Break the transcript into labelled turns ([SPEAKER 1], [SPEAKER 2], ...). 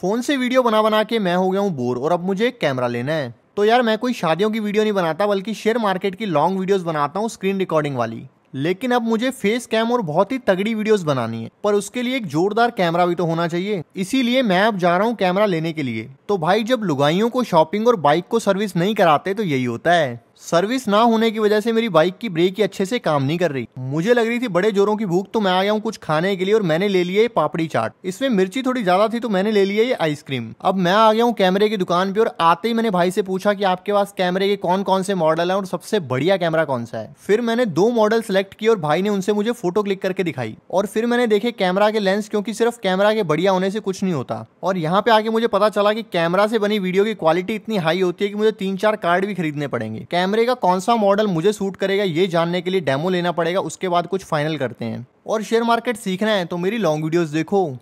[SPEAKER 1] phone से video बना बना के मैं हो गया हूँ बोर और अब मुझे कैमरा लेना है तो यार मैं कोई शादियों की वीडियो नहीं बनाता बल्कि शेयर मार्केट की लॉन्ग वीडियोस बनाता हूँ स्क्रीन रिकॉर्डिंग वाली लेकिन अब मुझे फेस कैम और बहुत ही तगड़ी वीडियोस बनानी है पर उसके लिए एक जोरदार कैमरा भी तो होना चाहिए इसीलिए मैं अब जा रहा हूँ कैमरा लेने के लिए तो भाई जब लुगाइयों को शॉपिंग और बाइक को सर्विस नहीं कराते तो यही होता है सर्विस ना होने की वजह से मेरी बाइक की ब्रेक ही अच्छे से काम नहीं कर रही मुझे लग रही थी बड़े जोरों की भूख तो मैं आया हूँ कुछ खाने के लिए और मैंने ले लिया ये पापड़ी चाट इसमें मिर्ची थोड़ी ज्यादा थी तो मैंने ले लिया ये आइसक्रीम अब मैं आ गया हूँ कैमरे की दुकान पे और आते ही मैंने भाई से पूछा की आपके पास कैमरे के कौन कौन से मॉडल है और सबसे बढ़िया कैमरा कौन सा है फिर मैंने दो मॉडल सेलेक्ट किया और भाई ने उनसे मुझे फोटो क्लिक करके दिखाई और फिर मैंने देखे कैमरा के लेंस क्योंकि सिर्फ कैमरा के बढ़िया होने से कुछ नहीं होता और यहाँ पे आके मुझे पता चला की कैमरा से बनी वीडियो की क्वालिटी इतनी हाई होती है की मुझे तीन चार कार्ड भी खरीदने पड़ेंगे कैमरे का कौन सा मॉडल मुझे सूट करेगा ये जानने के लिए डेमो लेना पड़ेगा उसके बाद कुछ फाइनल करते हैं और शेयर मार्केट सीखना है तो मेरी लॉन्ग वीडियोस देखो